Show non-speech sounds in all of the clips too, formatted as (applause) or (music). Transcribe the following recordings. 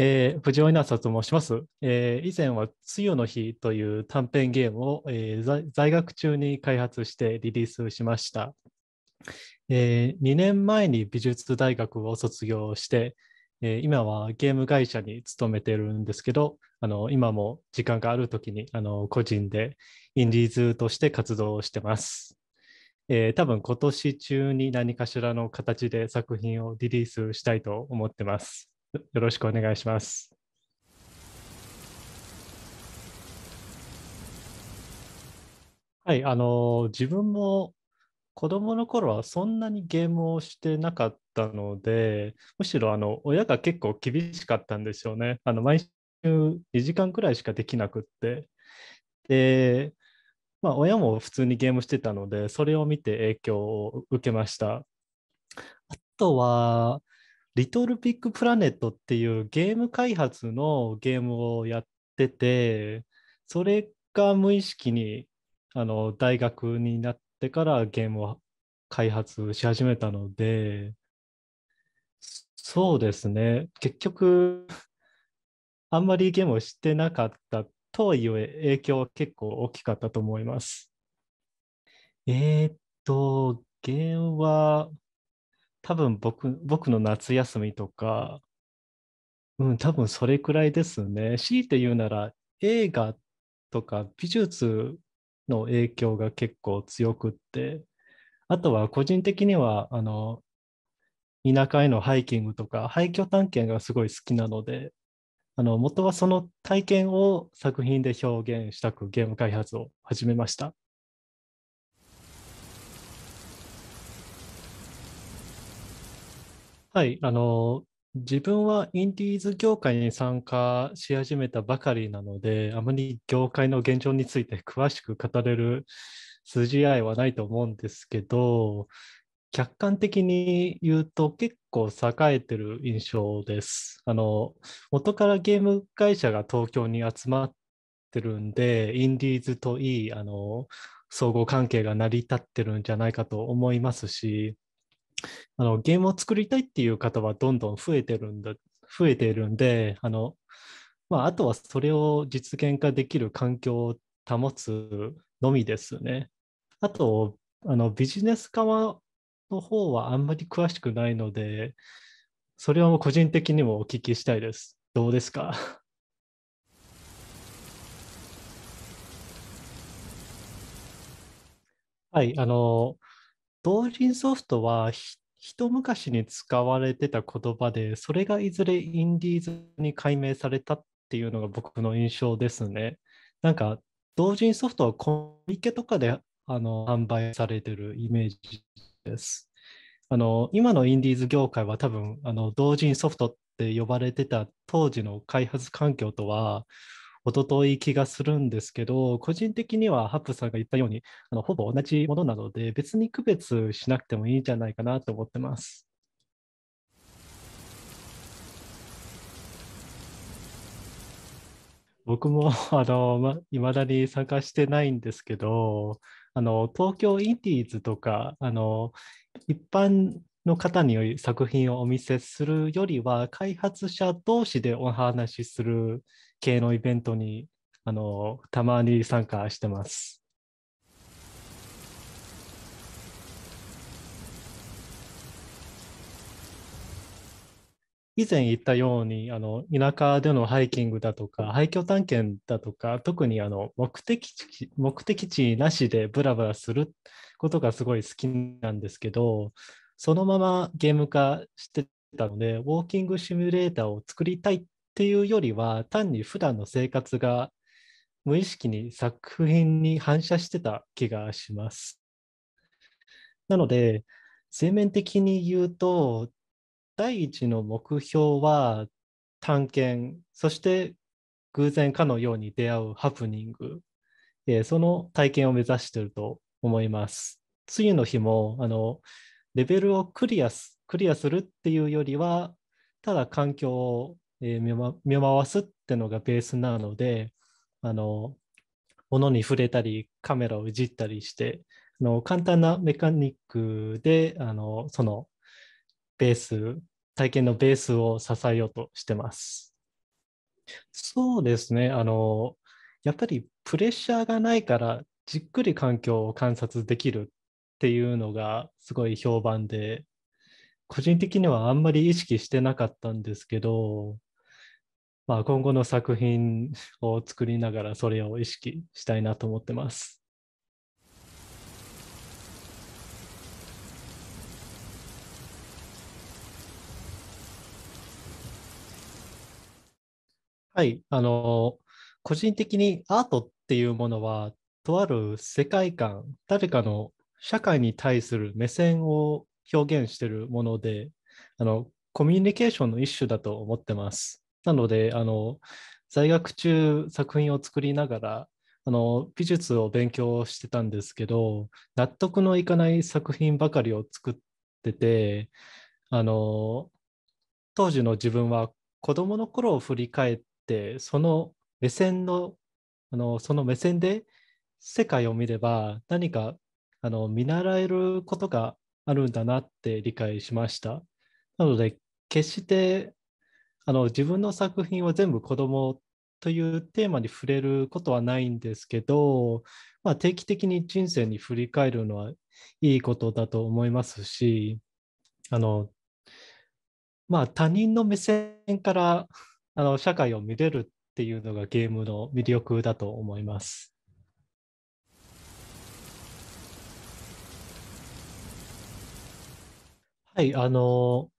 えー、藤尾稲佐と申します、えー、以前は「つ雨の日」という短編ゲームを、えー、在学中に開発してリリースしました、え2年前に美術大学を卒業して、え今はゲーム会社に勤めてるんですけどあの今も時間がある時にあの個人でインディーズとして活動してます、え多分今年中に何かしらの形で作品をリリースしたいと思ってます (laughs) よろしくお願いします。はい、あの自分も子供の頃はそんなにゲームをしてなかったので、むしろあの親が結構厳しかったんですよね。あの毎週2時間くらいしかできなくって。で、まあ、親も普通にゲームしてたので、それを見て影響を受けました。あとは、リトルビッグプラネットっていうゲーム開発のゲームをやってて、それが無意識にあの大学になってからゲームを開発し始めたので、そうですね、結局、あんまりゲームをしてなかったとはいえ、影響は結構大きかったと思います。えー、っと、ゲームは、多分僕、僕の夏休みとか、うん、多分それくらいですね。強いて言うなら、映画とか美術の影響が結構強くって、あとは個人的には、あの、田舎へのハイキングとか、廃墟探検がすごい好きなので、あの、元はその体験を作品で表現したくゲーム開発を始めました。はい、あの、自分はインディーズ業界に参加し始めたばかりなので、あまり業界の現状について詳しく語れる筋合いはないと思うんですけど、客観的に言うと結構栄えてる印象です。あの、元からゲーム会社が東京に集まってるんで、インディーズといい、あの、相互関係が成り立ってるんじゃないかと思いますし、あのゲームを作りたいっていう方はどんどん増えてるんだ増えてるんであの、まあ、あとはそれを実現化できる環境を保つのみですね。あとあのビジネス側の方はあんまり詳しくないので、それはもう個人的にもお聞きしたいです。どうですか (laughs) はい、あの、同人ソフトは一昔に使われてた言葉で、それがいずれインディーズに解明されたっていうのが僕の印象ですね。なんか、同人ソフトはコミケとかであの販売されてるイメージです。あの今のインディーズ業界は多分あの同人ソフトって呼ばれてた当時の開発環境とは程遠い気がするんですけど、個人的にはハップさんが言ったように、あのほぼ同じものなので、別に区別しなくてもいいんじゃないかなと思ってます。僕も (laughs) あの、ま、未だに参加してないんですけど、あの東京インディーズとかあの一般の方により作品をお見せするよりは、開発者同士でお話しする系のイベントにあのたまに参加してます。以前言ったようにあの田舎でのハイキングだとか廃墟探検だとか特にあの目的地目的地なしでブラブラすることがすごい好きなんですけどそのままゲーム化してたので、ウォーキングシミュレーターを作りたいっていうよりは、単に普段の生活が無意識に作品に反射してた気がします。なので、全面的に言うと、第一の目標は探検、そして偶然かのように出会うハプニング、その体験を目指していると思います。次の日もあのレベルをクリアすクリアするっていうよりは、ただ環境を、え見回すってのがベースなので、あの、物に触れたり、カメラをいじったりして、あの簡単なメカニックで、あの、そのベース、体験のベースを支えようとしてます。そうですね、あの、やっぱりプレッシャーがないから、じっくり環境を観察できるっていうのがすごい評判で、個人的にはあんまり意識してなかったんですけど、まあ、今後の作品を作りながらそれを意識したいなと思ってます。はい、あの個人的にアートっていうものはとある世界観誰かの社会に対する目線を表現しているものであの、コミュニケーションの一種だと思ってます。なので、あの在学中作品を作りながらあの美術を勉強してたんですけど納得のいかない作品ばかりを作っててあの当時の自分は子どもの頃を振り返ってその目線のあのその目線で世界を見れば何かあの見習えることがあるんだなって理解しました。なので決してあの自分の作品は全部子供というテーマに触れることはないんですけど、まあ、定期的に人生に振り返るのはいいことだと思いますしあの、まあ、他人の目線からあの社会を見れるっていうのがゲームの魅力だと思います。はい、あの、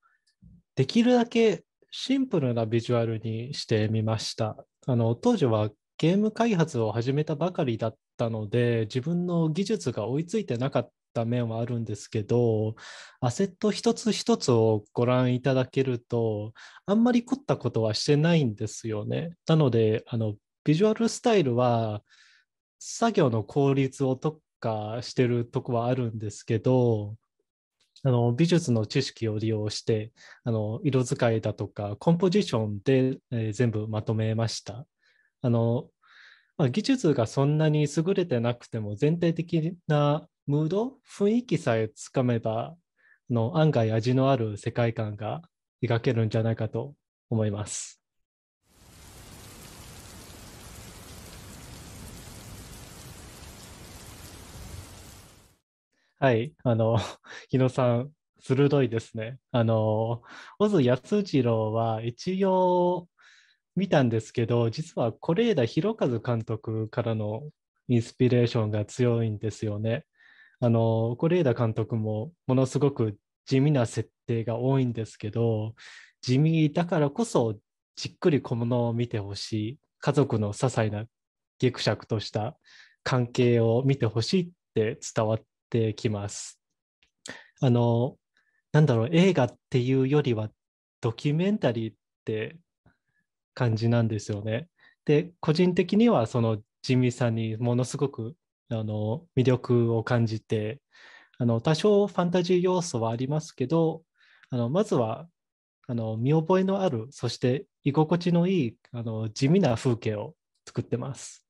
できるだけシンプルなビジュアルにしてみました。あの当時はゲーム開発を始めたばかりだったので、自分の技術が追いついてなかった面はあるんですけど、アセット一つ一つをご覧いただけると、あんまり凝ったことはしてないんですよね。なので、あのビジュアルスタイルは作業の効率を特化してるとこはあるんですけど、あの美術の知識を利用してあの色使いだとかコンポジションで、えー、全部まとめました。あのまあ、技術がそんなに優れてなくても全体的なムード雰囲気さえつかめばの案外味のある世界観が描けるんじゃないかと思います。はい、あの、(laughs) 日野さん、鋭いですね。あの、小津安二郎は一応見たんですけど、実は是枝裕和監督からのインスピレーションが強いんですよね。あの、是枝監督もものすごく地味な設定が多いんですけど、地味だからこそじっくり小物を見てほしい、家族の些細なぎくしゃくとした関係を見てほしいって伝わってってきます。あの、なんだろう、映画っていうよりはドキュメンタリーって感じなんですよね。で、個人的にはそのジミーさんにものすごくあの魅力を感じて、あの多少ファンタジー要素はありますけど、あのまずはあの見覚えのある、そして居心地のいいあの地味な風景を作ってます。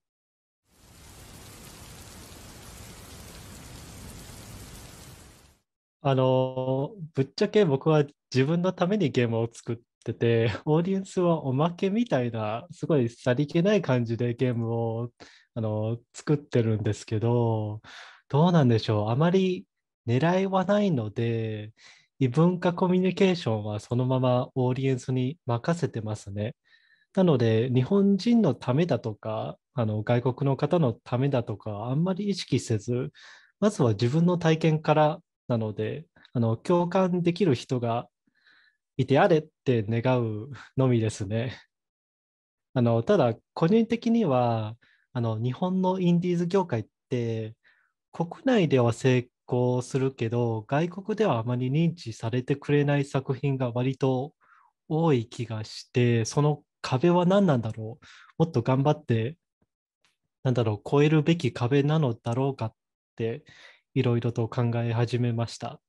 あの、ぶっちゃけ僕は自分のためにゲームを作ってて、(laughs) オーディエンスはおまけみたいな、すごいさりげない感じでゲームをあの作ってるんですけど、どうなんでしょう。あまり狙いはないので、異文化コミュニケーションはそのままオーディエンスに任せてますね。なので、日本人のためだとか、あの外国の方のためだとか、あんまり意識せず、まずは自分の体験からなのであの共感できる人がいてあれって願うのみですね。あのただ個人的にはあの日本のインディーズ業界って国内では成功するけど外国ではあまり認知されてくれない作品が割と多い気がしてその壁は何なんだろうもっと頑張ってなんだろう超えるべき壁なのだろうかっていろいろと考え始めました。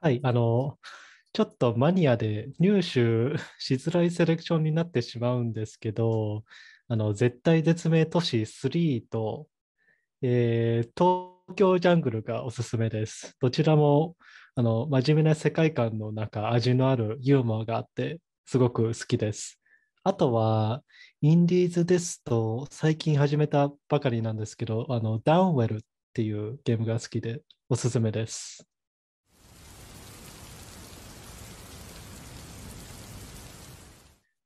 はい、あの、ちょっとマニアで入手しづらいセレクションになってしまうんですけど、あの絶対絶命都市3と、えー、東京ジャングルがおすすめです。どちらもあの真面目な世界観の中、味のあるユーモアがあって、すごく好きです。あとは、インディーズですと、最近始めたばかりなんですけど、あの、ダウンウェルっていうゲームが好きで、おすすめです。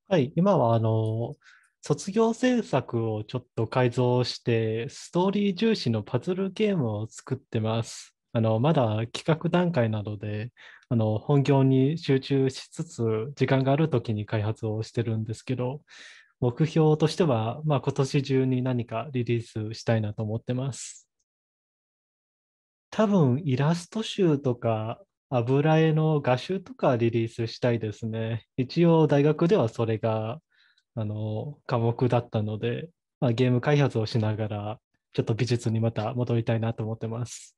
はい、今は、あの、卒業制作をちょっと改造して、ストーリー重視のパズルゲームを作ってます。あのまだ企画段階などであの本業に集中しつつ時間がある時に開発をしてるんですけど目標としては、まあ、今年中に何かリリースしたいなと思ってます多分イラスト集とか油絵の画集とかリリースしたいですね一応大学ではそれがあの科目だったので、まあ、ゲーム開発をしながらちょっと美術にまた戻りたいなと思ってます